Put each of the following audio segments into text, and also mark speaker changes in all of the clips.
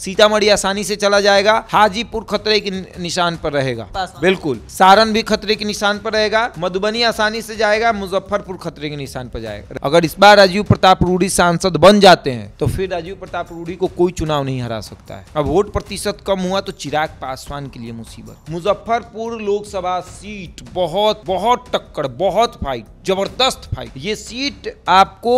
Speaker 1: सीतामढ़ी आसानी से चला जाएगा हाजीपुर खतरे के निशान पर रहेगा हाँ। बिल्कुल सारण भी खतरे के निशान पर रहेगा मधुबनी आसानी से जाएगा मुजफ्फरपुर खतरे के निशान पर जाएगा अगर इस बार राजीव प्रताप रूढ़ी सांसद बन जाते हैं तो फिर राजीव प्रताप रूढ़ी को कोई चुनाव नहीं हरा सकता है अब वोट प्रतिशत कम हुआ तो चिराग पासवान के लिए मुसीबत मुजफ्फरपुर लोकसभा सीट बहुत बहुत टक्कर बहुत फाइट जबरदस्त फाइट ये सीट आपको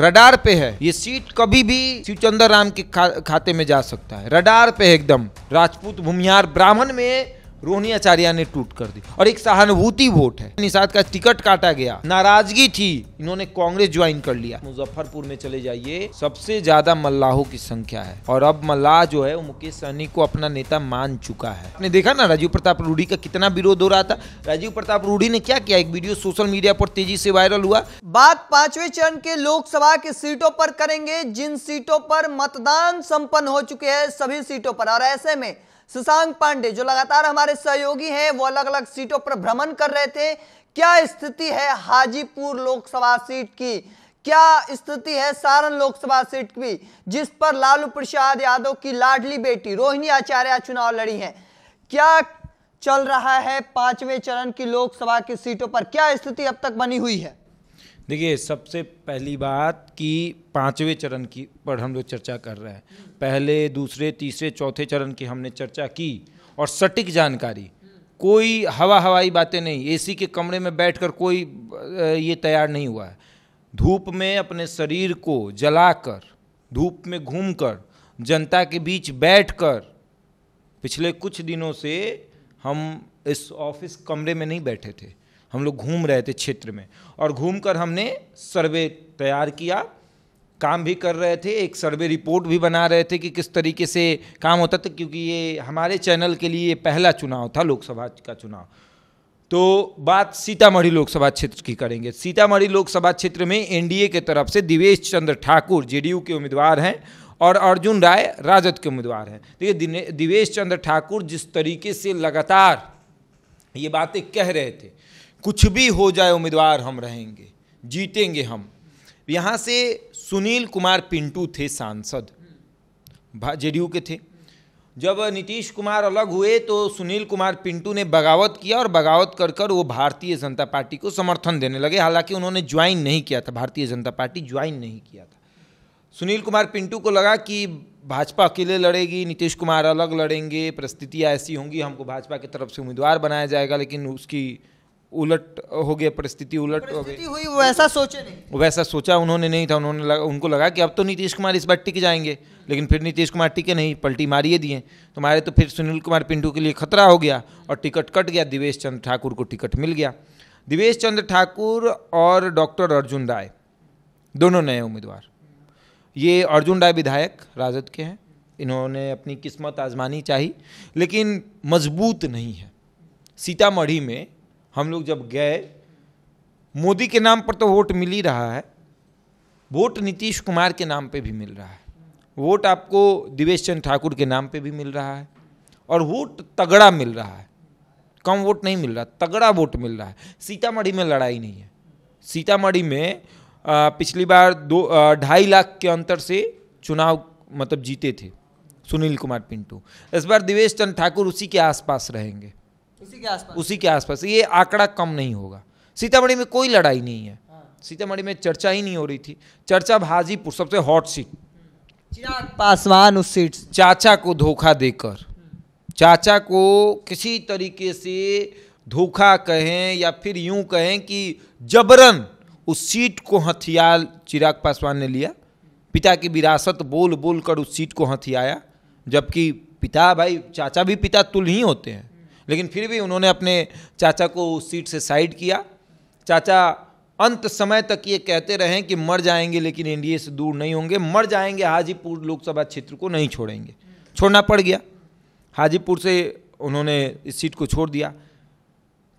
Speaker 1: रडार पे है ये सीट कभी भी शिवचंद्र राम के खाते में जा सकती सकता है रडार पे एकदम राजपूत भूमिहार ब्राह्मण में रोहनी आचार्य ने टूट कर दी और एक सहानुभूति वोट है निषाद का टिकट काटा गया नाराजगी थी इन्होंने कांग्रेस ज्वाइन कर लिया मुजफ्फरपुर में चले जाइए सबसे ज्यादा मल्लाहों की संख्या है और अब मल्लाह जो है वो मुकेश सहनी को अपना नेता मान चुका है आपने देखा ना राजीव प्रताप रूढ़ी का कितना विरोध हो रहा था राजीव प्रताप रूढ़ी ने क्या किया एक वीडियो सोशल मीडिया पर तेजी से वायरल हुआ बात पांचवे
Speaker 2: चरण के लोकसभा की सीटों पर करेंगे जिन सीटों पर मतदान संपन्न हो चुके हैं सभी सीटों पर और ऐसे में शशांक पांडे जो लगातार हमारे सहयोगी हैं वो अलग अलग सीटों पर भ्रमण कर रहे थे क्या स्थिति है हाजीपुर लोकसभा सीट की क्या स्थिति है सारण लोकसभा सीट की जिस पर लालू प्रसाद यादव की लाडली बेटी रोहिणी आचार्य चुनाव लड़ी है क्या चल रहा है पांचवें चरण की लोकसभा की सीटों पर क्या स्थिति अब तक बनी हुई है
Speaker 1: देखिए सबसे पहली बात कि पांचवें चरण की पर हम लोग चर्चा कर रहे हैं पहले दूसरे तीसरे चौथे चरण की हमने चर्चा की और सटीक जानकारी कोई हवा हवाई बातें नहीं एसी के कमरे में बैठकर कोई ये तैयार नहीं हुआ है धूप में अपने शरीर को जलाकर धूप में घूमकर जनता के बीच बैठकर पिछले कुछ दिनों से हम इस ऑफिस कमरे में नहीं बैठे थे हम लोग घूम रहे थे क्षेत्र में और घूमकर हमने सर्वे तैयार किया काम भी कर रहे थे एक सर्वे रिपोर्ट भी बना रहे थे कि किस तरीके से काम होता था क्योंकि ये हमारे चैनल के लिए पहला चुनाव था लोकसभा का चुनाव तो बात सीतामढ़ी लोकसभा क्षेत्र की करेंगे सीतामढ़ी लोकसभा क्षेत्र में एनडीए के तरफ से दिवेश चंद्र ठाकुर जेडीयू के उम्मीदवार हैं और अर्जुन राय राजद के उम्मीदवार हैं तो देखिए दिवेश चंद्र ठाकुर जिस तरीके से लगातार ये बातें कह रहे थे कुछ भी हो जाए उम्मीदवार हम रहेंगे जीतेंगे हम यहाँ से सुनील कुमार पिंटू थे सांसद जेडीयू के थे जब नीतीश कुमार अलग हुए तो सुनील कुमार पिंटू ने बगावत किया और बगावत कर कर वो भारतीय जनता पार्टी को समर्थन देने लगे हालांकि उन्होंने ज्वाइन नहीं किया था भारतीय जनता पार्टी ज्वाइन नहीं किया था सुनील कुमार पिंटू को लगा कि भाजपा अकेले लड़ेगी नीतीश कुमार अलग लड़ेंगे परिस्थितियाँ ऐसी होंगी हमको भाजपा की तरफ से उम्मीदवार बनाया जाएगा लेकिन उसकी उलट हो गया परिस्थिति उलट हो गई
Speaker 2: हुई वैसा सोचे
Speaker 1: नहीं वैसा सोचा उन्होंने नहीं था उन्होंने लगा, उनको लगा कि अब तो नीतीश कुमार इस बार टिक जाएंगे लेकिन फिर नीतीश कुमार टिके नहीं पलटी मारिए दिए तुम्हारे तो फिर सुनील कुमार पिंटू के लिए खतरा हो गया और टिकट कट गया दिवेश चंद्र ठाकुर को टिकट मिल गया दिवेश चंद्र ठाकुर और डॉक्टर अर्जुन राय दोनों नए उम्मीदवार ये अर्जुन राय विधायक राजद के हैं इन्होंने अपनी किस्मत आजमानी चाहिए लेकिन मजबूत नहीं है सीतामढ़ी में हम लोग जब गए मोदी के नाम पर तो वोट मिल ही रहा है वोट नीतीश कुमार के नाम पे भी मिल रहा है वोट आपको दिवेश चंद ठाकुर के नाम पे भी मिल रहा है और वोट तगड़ा मिल रहा है कम वोट नहीं मिल रहा तगड़ा वोट मिल रहा है सीतामढ़ी में लड़ाई नहीं है सीतामढ़ी में आ, पिछली बार दो ढाई लाख के अंतर से चुनाव मतलब जीते थे सुनील कुमार पिंटू इस बार दिवेश चंद ठाकुर उसी के आसपास रहेंगे उसी के आसपास ये आंकड़ा कम नहीं होगा सीतामढ़ी में कोई लड़ाई नहीं है हाँ। सीतामढ़ी में चर्चा ही नहीं हो रही थी चर्चा हाजीपुर सबसे हॉट सीट चिराग पासवान उस सीट चाचा को धोखा देकर चाचा को किसी तरीके से धोखा कहें या फिर यूं कहें कि जबरन उस सीट को हथियार चिराग पासवान ने लिया पिता की विरासत बोल बोल कर उस सीट को हथियाया जबकि पिता भाई चाचा भी पिता तुल ही होते हैं लेकिन फिर भी उन्होंने अपने चाचा को उस सीट से साइड किया चाचा अंत समय तक ये कहते रहे कि मर जाएंगे लेकिन एनडीए से दूर नहीं होंगे मर जाएंगे हाजीपुर लोकसभा क्षेत्र को नहीं छोड़ेंगे छोड़ना पड़ गया हाजीपुर से उन्होंने इस सीट को छोड़ दिया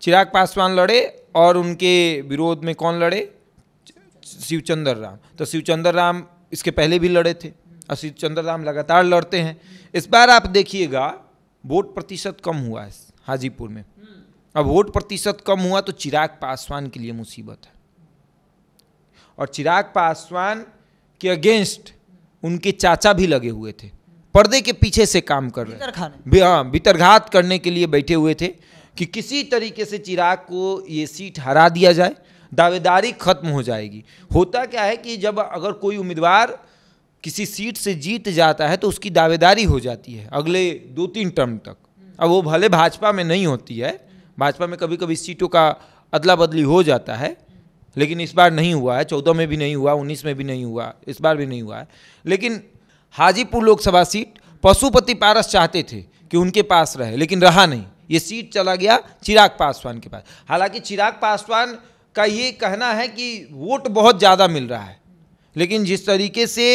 Speaker 1: चिराग पासवान लड़े और उनके विरोध में कौन लड़े शिवचंद्र राम तो शिवचंद्र राम इसके पहले भी लड़े थे और शिवचंद्र राम लगातार लड़ते हैं इस बार आप देखिएगा वोट प्रतिशत कम हुआ है हाजीपुर में अब वोट प्रतिशत कम हुआ तो चिराग पासवान के लिए मुसीबत है और चिराग पासवान के अगेंस्ट उनके चाचा भी लगे हुए थे पर्दे के पीछे से काम कर
Speaker 2: रहे
Speaker 1: हाँ बितरघात करने के लिए बैठे हुए थे कि किसी तरीके से चिराग को ये सीट हरा दिया जाए दावेदारी खत्म हो जाएगी होता क्या है कि जब अगर कोई उम्मीदवार किसी सीट से जीत जाता है तो उसकी दावेदारी हो जाती है अगले दो तीन टर्म तक अब वो भले भाजपा में नहीं होती है भाजपा में कभी कभी सीटों का अदला बदली हो जाता है लेकिन इस बार नहीं हुआ है चौदह में भी नहीं हुआ उन्नीस में भी नहीं हुआ इस बार भी नहीं हुआ है लेकिन हाजीपुर लोकसभा सीट पशुपति पारस चाहते थे कि उनके पास रहे लेकिन रहा नहीं ये सीट चला गया चिराग पासवान के पास हालांकि चिराग पासवान का ये कहना है कि वोट बहुत ज़्यादा मिल रहा है लेकिन जिस तरीके से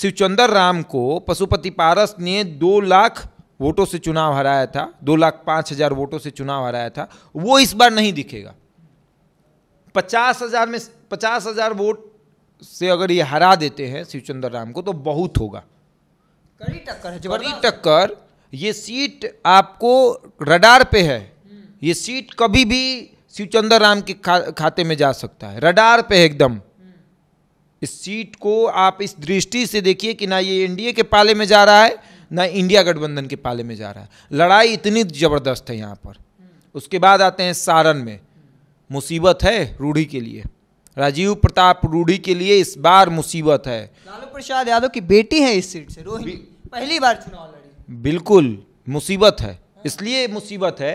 Speaker 1: शिवचंदर राम को पशुपति पारस ने दो लाख वोटों से चुनाव हराया था दो लाख पांच हजार वोटों से चुनाव हराया था वो इस बार नहीं दिखेगा पचास हजार में पचास हजार वोट से अगर ये हरा देते हैं शिवचंद्र राम को तो बहुत होगा कड़ी टक्कर है कड़ी टक्कर ये सीट आपको रडार पे है ये सीट कभी भी शिवचंद्र राम के खा, खाते में जा सकता है रडार पे है एकदम इस सीट को आप इस दृष्टि से देखिए कि ना ये एनडीए के पाले में जा रहा है ना इंडिया गठबंधन के पाले में जा रहा है लड़ाई इतनी ज़बरदस्त है यहाँ पर उसके बाद आते हैं सारण में मुसीबत है रूढ़ी के लिए राजीव प्रताप रूढ़ी के लिए इस बार मुसीबत है लालू प्रसाद यादव की बेटी है इस
Speaker 2: सीट से रोहिणी पहली बार चुनाव
Speaker 1: लड़ी बिल्कुल मुसीबत है इसलिए मुसीबत है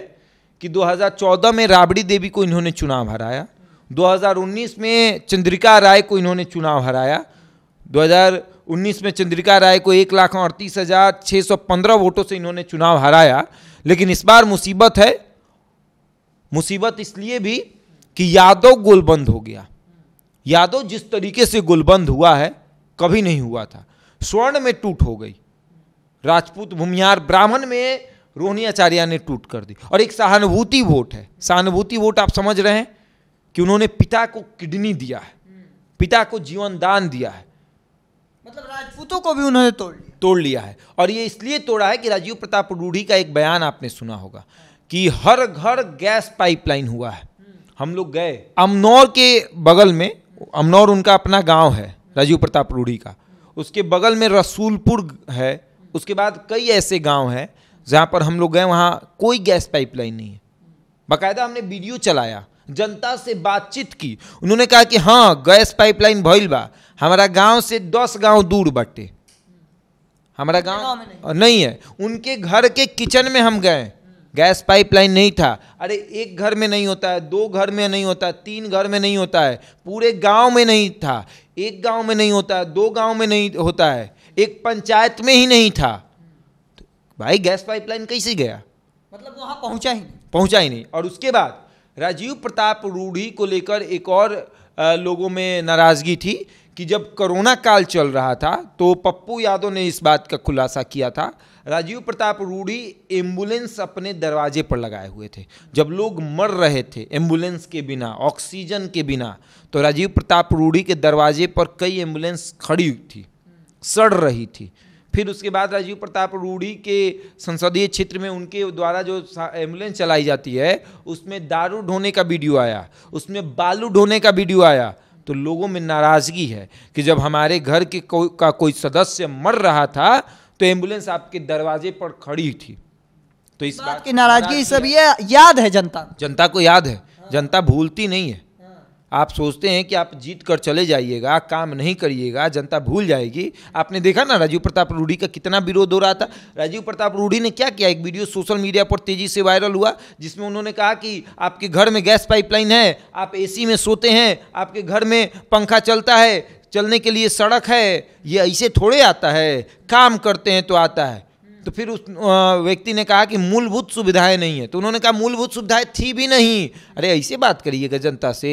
Speaker 1: कि 2014 में राबड़ी देवी को इन्होंने चुनाव हराया 2019 में चंद्रिका राय को इन्होंने चुनाव हराया उन्नीस में चंद्रिका राय को एक लाख अड़तीस हज़ार छः सौ पंद्रह वोटों से इन्होंने चुनाव हराया लेकिन इस बार मुसीबत है मुसीबत इसलिए भी कि यादव गोलबंद हो गया यादव जिस तरीके से गोलबंद हुआ है कभी नहीं हुआ था स्वर्ण में टूट हो गई राजपूत भूमिहार ब्राह्मण में रोहिणी आचार्य ने टूट कर दी और एक सहानुभूति वोट है सहानुभूति वोट आप समझ रहे हैं कि उन्होंने पिता को किडनी दिया है पिता को जीवन दान दिया है
Speaker 2: मतलब राजपूतों
Speaker 1: को भी उन्होंने तोड़ लिया तोड़ लिया है और ये इसलिए तोड़ा है कि राजीव प्रताप रूढ़ी का एक बयान आपने सुना होगा कि हर घर गैस पाइपलाइन हुआ है हम लोग गए अमनौर के बगल में अमनौर उनका अपना गांव है राजीव प्रताप रूढ़ी का उसके बगल में रसूलपुर है उसके बाद कई ऐसे गांव हैं जहां पर हम लोग गए वहां कोई गैस पाइपलाइन नहीं है बाकायदा हमने वीडियो चलाया जनता से बातचीत की उन्होंने कहा कि हाँ गैस पाइपलाइन भइल बा हमारा गांव से दस गांव दूर बटे हमारा गांव नहीं।, नहीं है उनके घर के किचन में हम गए गैस पाइपलाइन नहीं था अरे एक घर में नहीं होता है दो घर में नहीं होता है तीन घर में नहीं होता है पूरे गांव में नहीं था एक गांव में नहीं होता है दो गांव में नहीं होता है एक पंचायत में ही नहीं था तो भाई गैस पाइपलाइन कैसे गया मतलब वहाँ पहुँचा ही नहीं पहुँचा ही नहीं और उसके बाद राजीव प्रताप रूढ़ी को लेकर एक और लोगों में नाराज़गी थी कि जब कोरोना काल चल रहा था तो पप्पू यादव ने इस बात का खुलासा किया था राजीव प्रताप रूढ़ी एम्बुलेंस अपने दरवाजे पर लगाए हुए थे जब लोग मर रहे थे एम्बुलेंस के बिना ऑक्सीजन के बिना तो राजीव प्रताप रूढ़ी के दरवाजे पर कई एम्बुलेंस खड़ी थी सड़ रही थी फिर उसके बाद राजीव प्रताप रूढ़ी के संसदीय क्षेत्र में उनके द्वारा जो एम्बुलेंस चलाई जाती है उसमें दारू ढोने का वीडियो आया उसमें बालू ढोने का वीडियो आया तो लोगों में नाराज़गी है कि जब हमारे घर के को, का कोई सदस्य मर रहा था तो एम्बुलेंस आपके दरवाजे पर खड़ी थी तो इस बात, बात की नाराज़गी सब
Speaker 2: ये याद है जनता
Speaker 1: जनता को याद है जनता भूलती नहीं है आप सोचते हैं कि आप जीत कर चले जाइएगा काम नहीं करिएगा जनता भूल जाएगी आपने देखा ना राजीव प्रताप रूढ़ी का कितना विरोध हो रहा था राजीव प्रताप रूढ़ी ने क्या किया एक वीडियो सोशल मीडिया पर तेजी से वायरल हुआ जिसमें उन्होंने कहा कि आपके घर में गैस पाइपलाइन है आप ए में सोते हैं आपके घर में पंखा चलता है चलने के लिए सड़क है ये ऐसे थोड़े आता है काम करते हैं तो आता है तो फिर उस व्यक्ति ने कहा कि मूलभूत सुविधाएं नहीं है तो उन्होंने कहा मूलभूत सुविधाएं थी भी नहीं अरे ऐसे बात करिएगा जनता से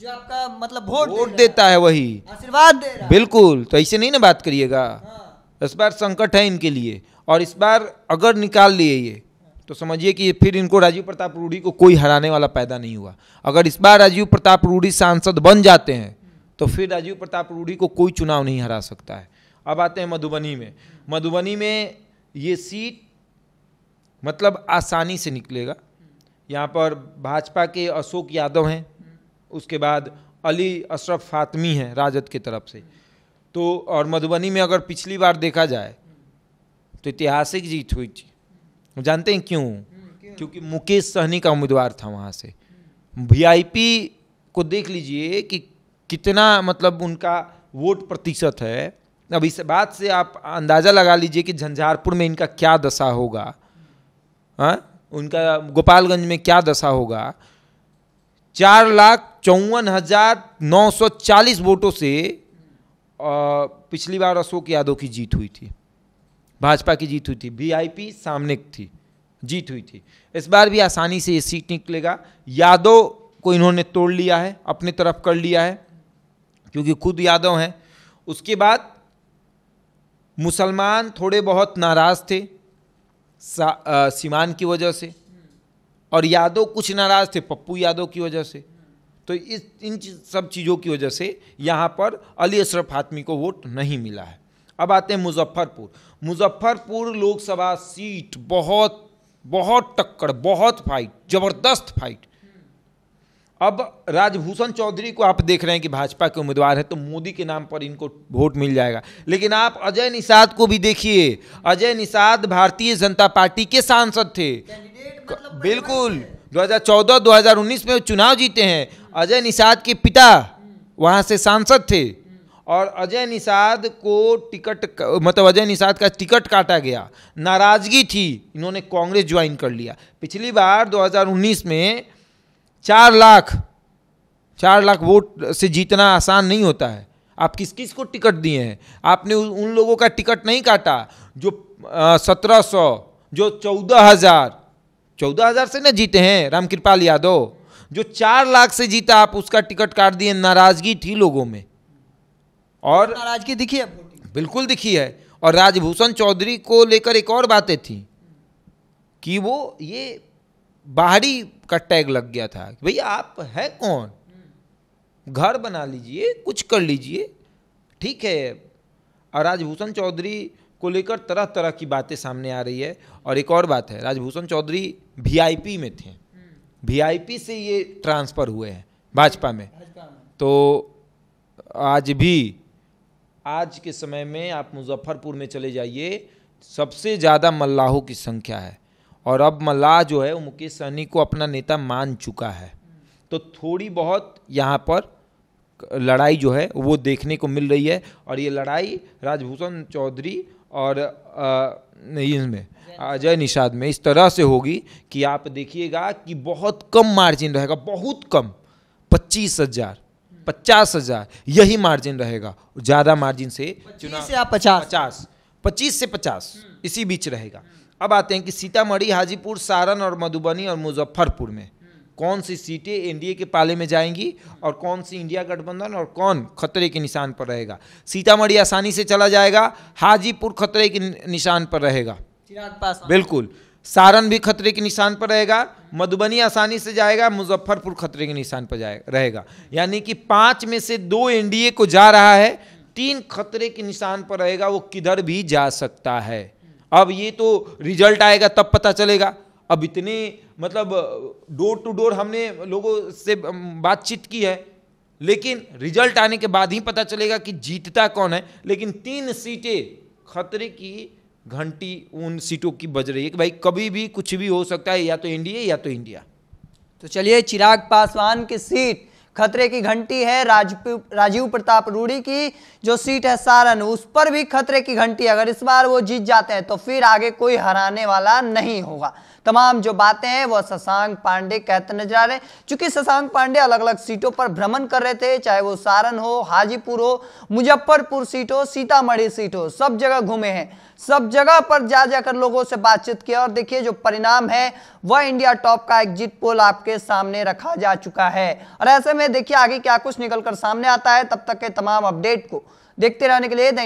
Speaker 2: जो आपका मतलब
Speaker 1: वोट वोट देता, देता है वही आशीर्वाद दे रहा बिल्कुल तो ऐसे नहीं ना बात करिएगा हाँ। इस बार संकट है इनके लिए और इस बार अगर निकाल लिए ये तो समझिए कि फिर इनको राजीव प्रताप रूढ़ी को कोई हराने वाला पैदा नहीं हुआ अगर इस बार राजीव प्रताप रूढ़ी सांसद बन जाते हैं तो फिर राजीव प्रताप रूढ़ी को कोई चुनाव नहीं हरा सकता है अब आते हैं मधुबनी में मधुबनी में ये सीट मतलब आसानी से निकलेगा यहाँ पर भाजपा के अशोक यादव हैं उसके बाद अली अशरफ फातमी हैं राजद की तरफ से तो और मधुबनी में अगर पिछली बार देखा जाए तो ऐतिहासिक जीत हुई थी जानते हैं क्यों क्योंकि मुकेश सहनी का उम्मीदवार था वहाँ से वी को देख लीजिए कि कितना मतलब उनका वोट प्रतिशत है अब इस बात से आप अंदाज़ा लगा लीजिए कि झंझारपुर में इनका क्या दशा होगा हाँ उनका गोपालगंज में क्या दशा होगा चार लाख चौवन हजार नौ सौ चालीस वोटों से पिछली बार अशोक यादव की जीत हुई थी भाजपा की जीत हुई थी वीआईपी सामने थी जीत हुई थी इस बार भी आसानी से ये सीट निकलेगा यादव को इन्होंने तोड़ लिया है अपने तरफ कर लिया है क्योंकि खुद यादव हैं उसके बाद मुसलमान थोड़े बहुत नाराज़ थे सीमान की वजह से और यादव कुछ नाराज़ थे पप्पू यादव की वजह से तो इस इन सब चीज़ों की वजह से यहाँ पर अली अशरफ हातमी को वोट नहीं मिला है अब आते हैं मुजफ्फरपुर मुजफ्फरपुर लोकसभा सीट बहुत बहुत टक्कर बहुत फाइट जबरदस्त फाइट अब राजभूषण चौधरी को आप देख रहे हैं कि भाजपा के उम्मीदवार है तो मोदी के नाम पर इनको वोट मिल जाएगा लेकिन आप अजय निषाद को भी देखिए अजय निषाद भारतीय जनता पार्टी के सांसद थे मतलब बिल्कुल 2014-2019 में वो चुनाव जीते हैं अजय निषाद के पिता वहाँ से सांसद थे और अजय निषाद को टिकट मतलब अजय निषाद का टिकट काटा गया नाराज़गी थी इन्होंने कांग्रेस ज्वाइन कर लिया पिछली बार 2019 में चार लाख चार लाख वोट से जीतना आसान नहीं होता है आप किस किस को टिकट दिए हैं आपने उन लोगों का टिकट नहीं काटा जो सत्रह सौ जो चौदह हज़ार चौदह हजार से ना जीते हैं रामकृपाल यादव जो चार लाख से जीता आप उसका टिकट काट दिए नाराजगी थी लोगों में और नाराजगी दिखी है बिल्कुल दिखी है और राजभूषण चौधरी को लेकर एक और बातें थी कि वो ये बाहरी का टैग लग गया था भैया आप है कौन घर बना लीजिए कुछ कर लीजिए ठीक है और राजभूषण चौधरी को लेकर तरह तरह की बातें सामने आ रही है और एक और बात है राजभूषण चौधरी वी में थे वी हम्म। से ये ट्रांसफ़र हुए हैं भाजपा में तो आज भी आज के समय में आप मुजफ्फरपुर में चले जाइए सबसे ज़्यादा मल्लाहों की संख्या है और अब मल्लाह जो है वो मुकेश सहनी को अपना नेता मान चुका है हम्म। तो थोड़ी बहुत यहाँ पर लड़ाई जो है वो देखने को मिल रही है और ये लड़ाई राजभूषण चौधरी और इसमें अजय निषाद में इस तरह से होगी कि आप देखिएगा कि बहुत कम मार्जिन रहेगा बहुत कम पच्चीस हज़ार पचास हज़ार यही मार्जिन रहेगा ज़्यादा मार्जिन से चुनाव से आप पचास पचास पच्चीस से पचास इसी बीच रहेगा अब आते हैं कि सीतामढ़ी हाजीपुर सारण और मधुबनी और मुजफ्फरपुर में कौन सी सीटें एनडीए के पाले में जाएंगी और कौन सी इंडिया गठबंधन और कौन खतरे के निशान पर रहेगा सीतामढ़ी आसानी से चला जाएगा हाजीपुर खतरे के निशान पर रहेगा बिल्कुल सारण भी खतरे के निशान पर रहेगा मधुबनी आसानी से जाएगा मुजफ्फरपुर खतरे के निशान पर जाए रहेगा यानी कि पाँच में से दो एनडीए को जा रहा है तीन खतरे के निशान पर रहेगा वो किधर भी जा सकता है अब ये तो रिजल्ट आएगा तब पता चलेगा अब इतने मतलब डोर टू डोर हमने लोगों से बातचीत की है लेकिन रिजल्ट आने के बाद ही पता चलेगा कि जीतता कौन है लेकिन तीन सीटें खतरे की घंटी उन सीटों की बज रही है कि भाई कभी भी कुछ भी हो सकता है या तो इंडिया या तो इंडिया तो चलिए
Speaker 2: चिराग पासवान की सीट खतरे की घंटी है राजीव प्रताप रूढ़ी की जो सीट है सारण उस पर भी खतरे की घंटी अगर इस बार वो जीत जाते हैं तो फिर आगे कोई हराने वाला नहीं होगा तमाम जो बातें हैं वह शशांक पांडे कहते नजर आ रहे हैं चूंकि शशांक पांडे अलग अलग सीटों पर भ्रमण कर रहे थे चाहे वो सारण हो हाजीपुर हो मुजफ्फरपुर सीट हो सीतामढ़ी सीट हो सब जगह घूमे हैं सब जगह पर जा जाकर लोगों से बातचीत किया और देखिए जो परिणाम है वह इंडिया टॉप का एग्जिट पोल आपके सामने रखा जा चुका है और ऐसे में हैं देखिए आगे क्या कुछ निकलकर सामने आता है तब तक के तमाम अपडेट को देखते रहने के लिए